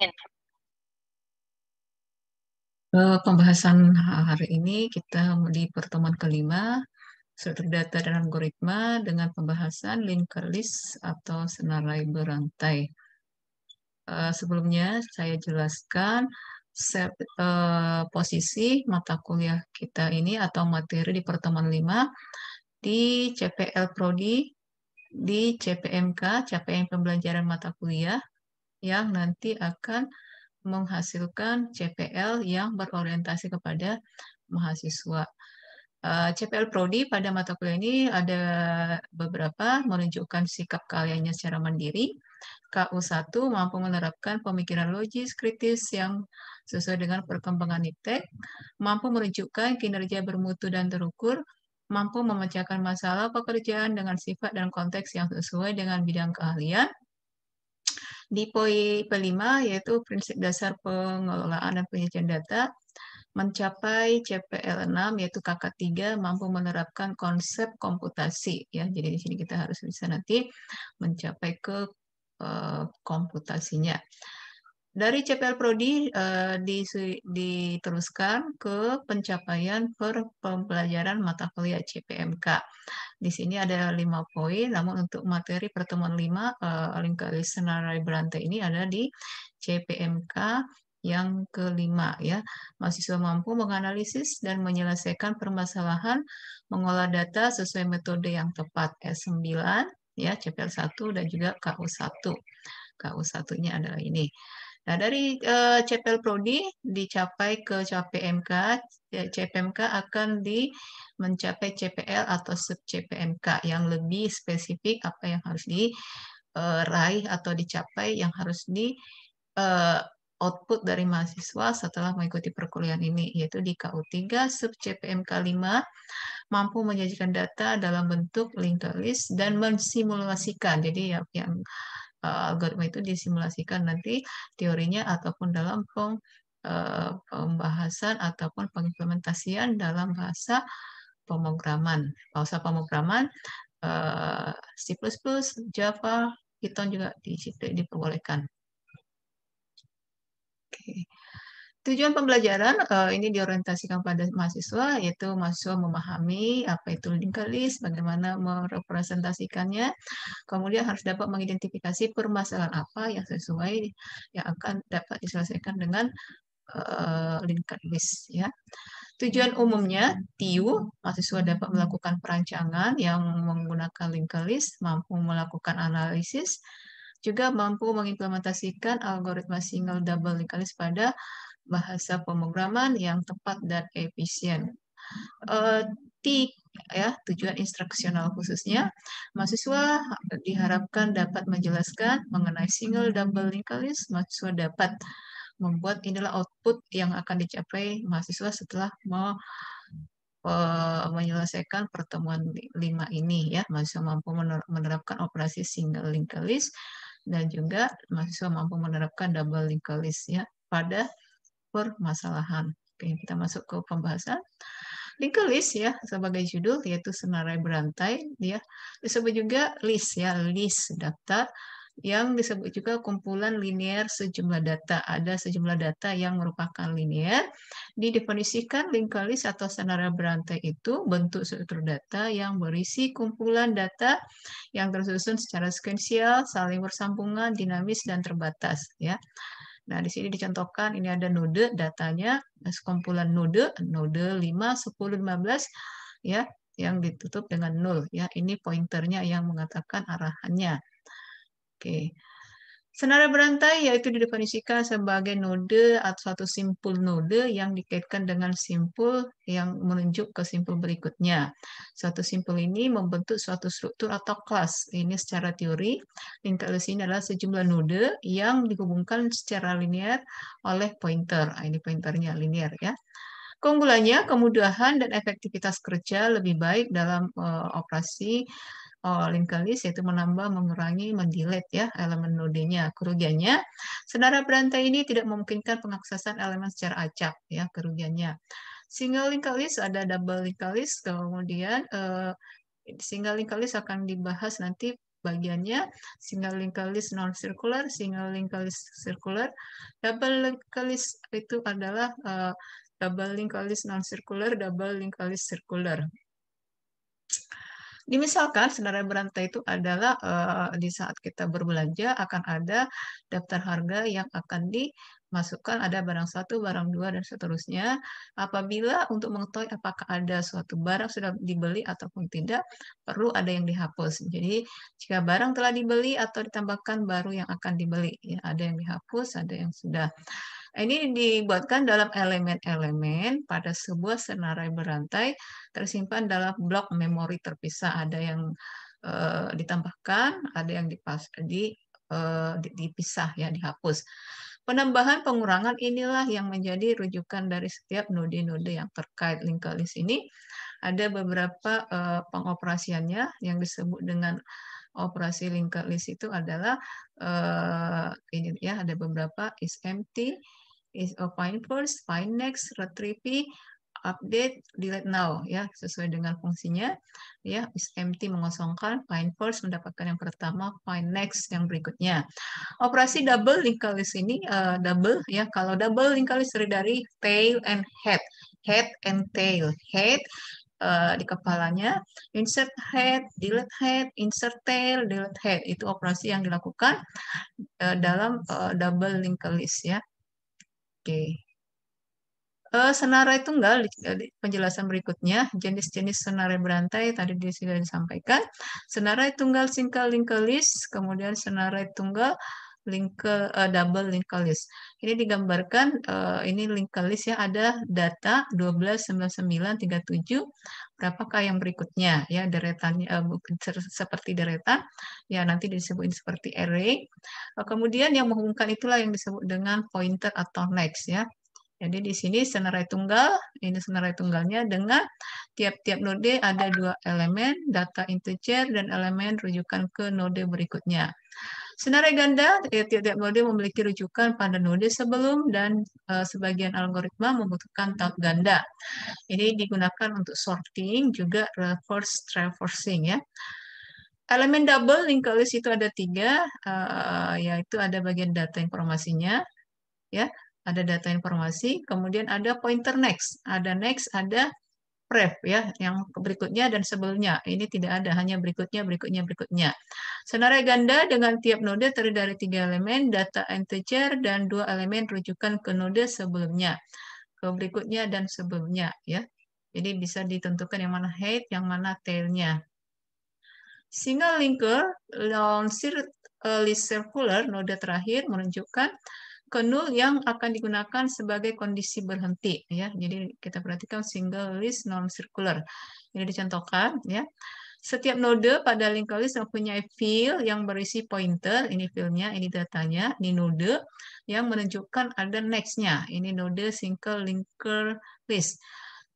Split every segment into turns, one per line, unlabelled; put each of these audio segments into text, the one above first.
Eh, pembahasan hari ini kita di pertemuan kelima struktur data dan algoritma dengan pembahasan linker list atau senarai berantai. Eh, sebelumnya saya jelaskan set, eh, posisi mata kuliah kita ini atau materi di pertemuan lima di CPL Prodi di CPMK, CPM Pembelajaran Mata Kuliah yang nanti akan menghasilkan CPL yang berorientasi kepada mahasiswa. Eh, CPL Prodi pada mata kuliah ini ada beberapa menunjukkan sikap karyanya secara mandiri. KU1 mampu menerapkan pemikiran logis kritis yang sesuai dengan perkembangan iptek, mampu menunjukkan kinerja bermutu dan terukur, mampu memecahkan masalah pekerjaan dengan sifat dan konteks yang sesuai dengan bidang keahlian, di poin kelima yaitu prinsip dasar pengelolaan dan penyajian data mencapai CPL6 yaitu KK3 mampu menerapkan konsep komputasi ya. Jadi di sini kita harus bisa nanti mencapai ke eh, komputasinya. Dari CPL Prodi eh, diteruskan ke pencapaian per pembelajaran mata kuliah CPMK. Di sini ada lima poin, namun untuk materi pertemuan lima uh, eh, senarai berantai ini ada di CPMK yang kelima ya. Mahasiswa mampu menganalisis dan menyelesaikan permasalahan, mengolah data sesuai metode yang tepat S9 ya, cpl 1 dan juga KU1. KU1-nya adalah ini. Nah, dari uh, eh, CPL Prodi dicapai ke CPMK, ya, CPMK akan di mencapai CPL atau sub CPMK yang lebih spesifik apa yang harus diraih eh, atau dicapai yang harus di eh, output dari mahasiswa setelah mengikuti perkuliahan ini, yaitu di KU3 sub CPMK 5 mampu menyajikan data dalam bentuk linked list dan mensimulasikan. Jadi ya, yang uh, algoritma itu disimulasikan nanti teorinya ataupun dalam peng, uh, pembahasan ataupun pengimplementasian dalam bahasa pemrograman. Bahasa pemrograman uh, C++, Java, Python juga di diperbolehkan. Oke. Okay. Tujuan pembelajaran uh, ini diorientasikan pada mahasiswa, yaitu mahasiswa memahami apa itu linked list, bagaimana merepresentasikannya, kemudian harus dapat mengidentifikasi permasalahan apa yang sesuai yang akan dapat diselesaikan dengan uh, eh, linked list. Ya. Tujuan umumnya, TIU, mahasiswa dapat melakukan perancangan yang menggunakan linked list, mampu melakukan analisis, juga mampu mengimplementasikan algoritma single double linked list pada bahasa pemrograman yang tepat dan efisien. Eh, Tik ya tujuan instruksional khususnya mahasiswa diharapkan dapat menjelaskan mengenai single double linked list mahasiswa dapat membuat inilah output yang akan dicapai mahasiswa setelah mau menyelesaikan pertemuan lima ini ya mahasiswa mampu menerapkan operasi single link list dan juga mahasiswa mampu menerapkan double link list ya pada permasalahan. Oke, kita masuk ke pembahasan. Linked list ya sebagai judul yaitu senarai berantai ya. Disebut juga list ya, list daftar yang disebut juga kumpulan linear sejumlah data. Ada sejumlah data yang merupakan linear. Didefinisikan linked list atau senarai berantai itu bentuk struktur data yang berisi kumpulan data yang tersusun secara sekuensial, saling bersambungan, dinamis, dan terbatas. Ya, Nah, di sini dicontohkan ini ada node datanya eh, sekumpulan node node 5 10 15 ya yang ditutup dengan nol ya. Ini pointernya yang mengatakan arahannya. Oke. Senara berantai yaitu didefinisikan sebagai node atau satu simpul node yang dikaitkan dengan simpul yang menunjuk ke simpul berikutnya. Suatu simpul ini membentuk suatu struktur atau kelas. Ini secara teori, lingkaran ini adalah sejumlah node yang dihubungkan secara linear oleh pointer. Nah, ini pointernya linear ya. Keunggulannya, kemudahan dan efektivitas kerja lebih baik dalam eh, operasi oh, linked list yaitu menambah, mengurangi, mendelete ya elemen node-nya. Kerugiannya, Senara berantai ini tidak memungkinkan pengaksesan elemen secara acak ya kerugiannya. Single linked list ada double linked list kemudian uh, single linked list akan dibahas nanti bagiannya single linked list non circular, single linked list circular, double linked list itu adalah uh, double linked list non circular, double linked list circular. Dimisalkan senarai berantai itu adalah uh, di saat kita berbelanja akan ada daftar harga yang akan dimasukkan ada barang satu, barang dua, dan seterusnya. Apabila untuk mengetahui apakah ada suatu barang sudah dibeli ataupun tidak, perlu ada yang dihapus. Jadi jika barang telah dibeli atau ditambahkan baru yang akan dibeli, ya, ada yang dihapus, ada yang sudah. Ini dibuatkan dalam elemen-elemen pada sebuah senarai berantai tersimpan dalam blok memori terpisah. Ada yang uh, ditambahkan, ada yang dipas di, uh, dipisah ya dihapus. Penambahan pengurangan inilah yang menjadi rujukan dari setiap node-node yang terkait lingkar list ini. Ada beberapa uh, pengoperasiannya yang disebut dengan operasi linked list itu adalah uh, ini ya ada beberapa is empty is a find first, find next, retrieve, update, delete now ya sesuai dengan fungsinya ya is empty mengosongkan, find first mendapatkan yang pertama, find next yang berikutnya. Operasi double lingkali ini uh, double ya kalau double list terdiri dari tail and head, head and tail, head uh, di kepalanya, insert head, delete head, insert tail, delete head. Itu operasi yang dilakukan uh, dalam uh, double linked list ya. Oke. Uh, senara itu enggak penjelasan berikutnya jenis-jenis senara berantai tadi sudah disampaikan senara tunggal single singkal list, kemudian senara tunggal link uh, double link list. Ini digambarkan uh, ini link list ya ada data 129937 berapakah yang berikutnya ya deretannya uh, seperti deretan ya nanti disebutin seperti array. Uh, kemudian yang menghubungkan itulah yang disebut dengan pointer atau next ya. Jadi di sini senarai tunggal, ini senarai tunggalnya dengan tiap-tiap node ada dua elemen, data integer dan elemen rujukan ke node berikutnya. Senarai ganda, tiap-tiap model memiliki rujukan pada node sebelum dan uh, sebagian algoritma membutuhkan tab ganda. Ini digunakan untuk sorting, juga reverse traversing ya. Elemen double linked list itu ada tiga, uh, yaitu ada bagian data informasinya, ya, ada data informasi, kemudian ada pointer next, ada next, ada pref ya yang berikutnya dan sebelumnya. Ini tidak ada hanya berikutnya, berikutnya, berikutnya. Senarai ganda dengan tiap node terdiri dari tiga elemen data integer dan dua elemen rujukan ke node sebelumnya, ke berikutnya dan sebelumnya ya. Jadi bisa ditentukan yang mana head, yang mana tailnya. Single linker launcher list circular node terakhir menunjukkan ke nul yang akan digunakan sebagai kondisi berhenti ya. Jadi kita perhatikan single list non circular. Ini dicontohkan ya. Setiap node pada linked list mempunyai field yang berisi pointer, ini fieldnya, ini datanya, ini node yang menunjukkan ada next-nya. Ini node single linker list.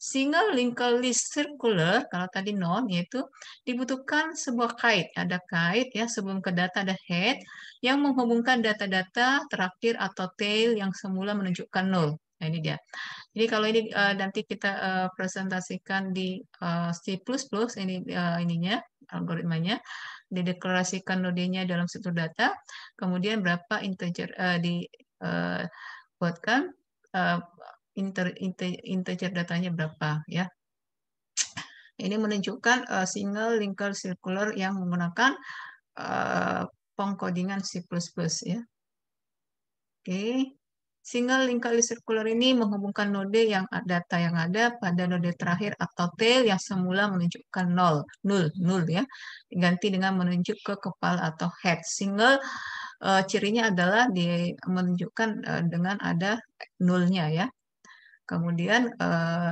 Single Linked list circular, kalau tadi non, yaitu dibutuhkan sebuah kait. Ada kait ya, sebelum ke data ada head, yang menghubungkan data-data terakhir atau tail yang semula menunjukkan nol. Nah, ini dia. Jadi kalau ini uh, nanti kita uh, presentasikan di uh, C++ ini uh, ininya algoritmanya dideklarasikan nodenya dalam struktur data, kemudian berapa integer uh, dibuatkan uh, inter, inter, integer datanya berapa ya. Ini menunjukkan uh, single linker circular yang menggunakan uh, pengkodingan C++ ya. Oke. Okay. Single link circular ini menghubungkan node yang data yang ada pada node terakhir atau tail yang semula menunjukkan nol, nul, nul ya, diganti dengan menunjuk ke kepala atau head. Single uh, cirinya adalah di menunjukkan uh, dengan ada nulnya ya. Kemudian uh,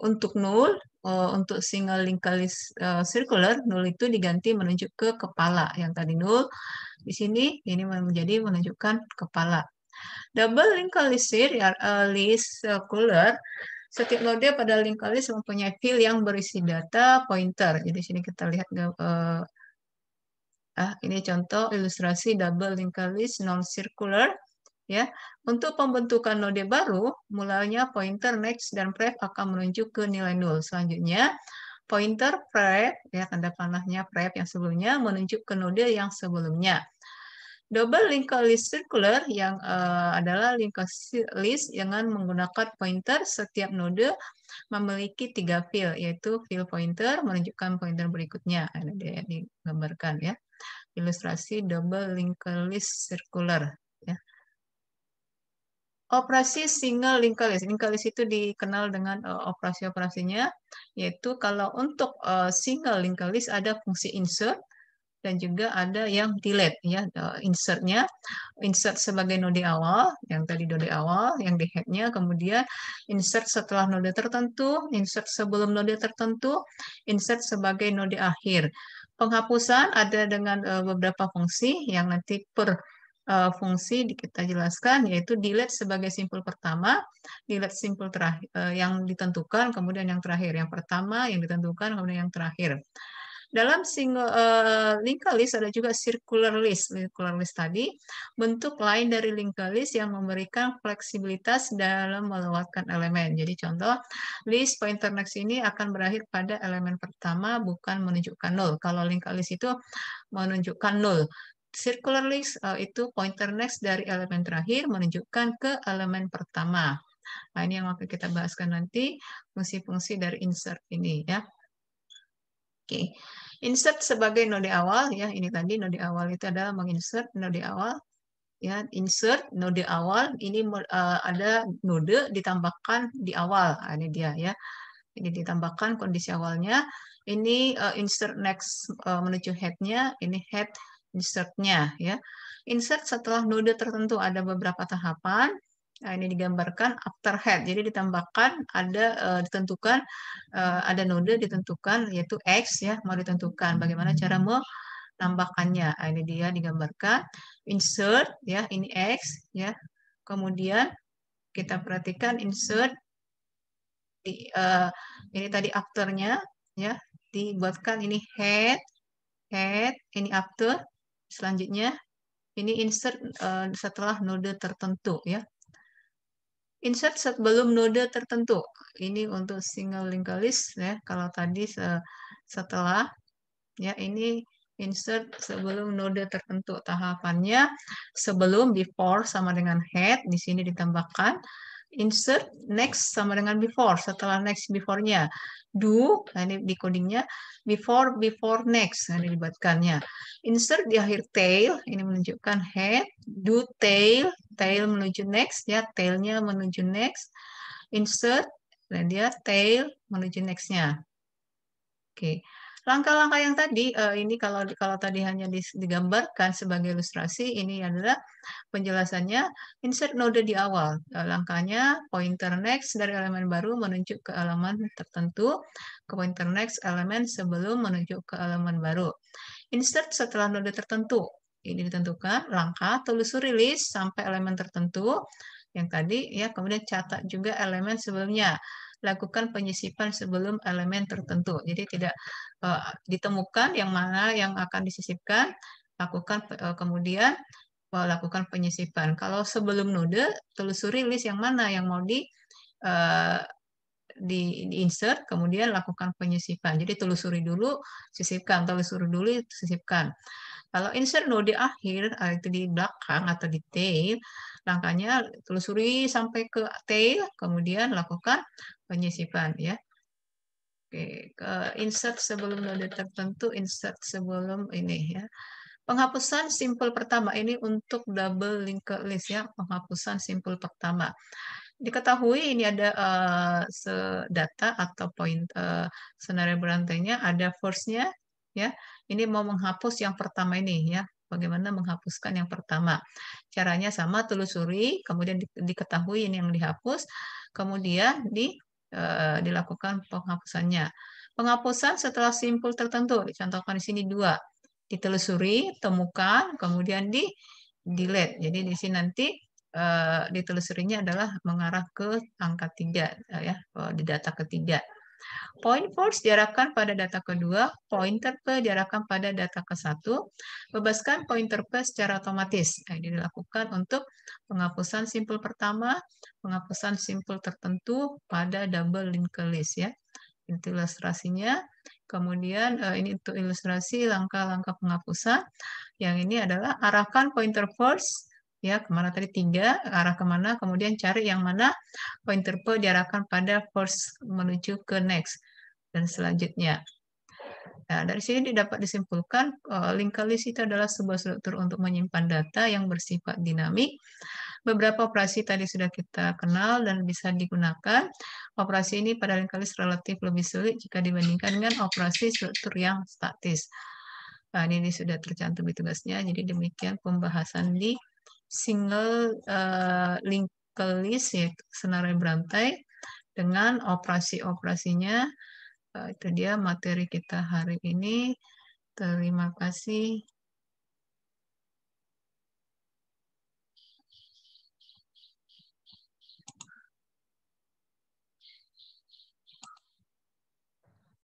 untuk nul, uh, eh, untuk single linked uh, circular, nul itu diganti menunjuk ke kepala. Yang tadi nul, di sini ini menjadi menunjukkan kepala. Double linked ya, eh, list, uh, circular, setiap node pada linked list mempunyai field yang berisi data pointer. Jadi sini kita lihat uh, ah ini contoh ilustrasi double linked list non circular Ya, untuk pembentukan node baru, mulainya pointer next dan pref akan menunjuk ke nilai nol. Selanjutnya, pointer pref ya tanda panahnya pref yang sebelumnya menunjuk ke node yang sebelumnya. Double linked list circular yang uh, adalah linked list dengan menggunakan pointer setiap node memiliki tiga fill yaitu fill pointer menunjukkan pointer berikutnya ada digambarkan ya ilustrasi double linked list circular operasi single list, linked list itu dikenal dengan uh, operasi-operasinya, yaitu kalau untuk uh, single list ada fungsi insert dan juga ada yang delete ya eh, insertnya insert sebagai node awal yang tadi node awal yang di headnya kemudian insert setelah node tertentu insert sebelum node tertentu insert sebagai node akhir penghapusan ada dengan beberapa fungsi yang nanti per uh, fungsi kita jelaskan yaitu delete sebagai simpul pertama, delete simpul uh, yang ditentukan, kemudian yang terakhir, yang pertama yang ditentukan, kemudian yang terakhir. Dalam single uh, linked list ada juga circular list. Circular list tadi bentuk lain dari linked list yang memberikan fleksibilitas dalam melewatkan elemen. Jadi contoh list pointer next ini akan berakhir pada elemen pertama bukan menunjukkan nol. Kalau linked list itu menunjukkan nol circular list uh, itu pointer next dari elemen terakhir menunjukkan ke elemen pertama. Nah, ini yang akan kita bahaskan nanti fungsi-fungsi dari insert ini ya. Oke. Okay. Insert sebagai node awal ya, ini tadi node awal itu adalah menginsert node awal ya, insert node awal ini uh, ada node ditambahkan di awal. Nah, ini dia ya. Ini ditambahkan kondisi awalnya. Ini uh, insert next uh, menuju headnya, ini head insertnya ya. Insert setelah node tertentu ada beberapa tahapan. Nah, ini digambarkan after head. Jadi ditambahkan ada uh, ditentukan uh, ada node ditentukan yaitu X ya mau ditentukan bagaimana cara menambahkannya. Nah, ini dia digambarkan insert ya ini X ya. Kemudian kita perhatikan insert di uh, ini tadi afternya ya dibuatkan ini head head ini after Selanjutnya, ini insert eh, setelah node tertentu ya. Insert sebelum node tertentu. Ini untuk single link list ya. Kalau tadi setelah ya ini insert sebelum node tertentu. Tahapannya sebelum before sama dengan head di sini ditambahkan insert next sama dengan before setelah next before-nya do nah ini decodingnya before before next nah ini dibuatkannya insert di akhir tail ini menunjukkan head do tail tail menuju next ya tailnya menuju next insert dan nah, dia tail menuju nextnya oke okay. Langkah-langkah yang tadi eh, ini kalau kalau tadi hanya digambarkan sebagai ilustrasi, ini adalah penjelasannya insert node di awal. Eh, langkahnya pointer next dari elemen baru menuju ke elemen tertentu, ke pointer next elemen sebelum menuju ke elemen baru. Insert setelah node tertentu. Ini ditentukan langkah telusuri list sampai elemen tertentu yang tadi ya kemudian catat juga elemen sebelumnya lakukan penyisipan sebelum elemen tertentu. Jadi tidak uh, ditemukan yang mana yang akan disisipkan, lakukan uh, kemudian uh, lakukan penyisipan. Kalau sebelum node, telusuri list yang mana yang mau di uh, di, insert, kemudian lakukan penyisipan. Jadi telusuri dulu, sisipkan, telusuri dulu, sisipkan. Kalau insert node akhir, itu di belakang atau di tail, Langkahnya telusuri sampai ke tail, kemudian lakukan penyisipan ya. Oke, ke insert sebelum node tertentu, insert sebelum ini ya. Penghapusan simpel pertama ini untuk double linked list ya, penghapusan simpel pertama. Diketahui ini ada uh, data atau point uh, eh, senario berantainya ada force-nya ya. Ini mau menghapus yang pertama ini ya, bagaimana menghapuskan yang pertama. Caranya sama telusuri, kemudian diketahui ini yang dihapus, kemudian di, e, dilakukan penghapusannya. Penghapusan setelah simpul tertentu, contohkan di sini dua, ditelusuri, temukan, kemudian di delete. Jadi di sini nanti e, ditelusurinya adalah mengarah ke angka tiga, ya, eh, di data ketiga. Point force diarahkan pada data kedua, pointer P diarahkan pada data ke satu. Bebaskan pointer P secara otomatis. Nah, ini dilakukan untuk penghapusan simpul pertama, penghapusan simpul tertentu pada double linked list ya. Itu ilustrasinya. Kemudian eh, ini untuk ilustrasi langkah-langkah penghapusan. Yang ini adalah arahkan pointer force ya kemana tadi tiga arah kemana kemudian cari yang mana pointer P diarahkan pada first menuju ke next dan selanjutnya Nah, dari sini dapat disimpulkan link eh, linked list itu adalah sebuah struktur untuk menyimpan data yang bersifat dinamik. Beberapa operasi tadi sudah kita kenal dan bisa digunakan. Operasi ini pada link list relatif lebih sulit jika dibandingkan dengan operasi struktur yang statis. Nah, ini, ini sudah tercantum di tugasnya. Jadi demikian pembahasan di single uh, eh, linked list ya senarai berantai dengan operasi-operasinya. Uh, itu dia materi kita hari ini. Terima kasih.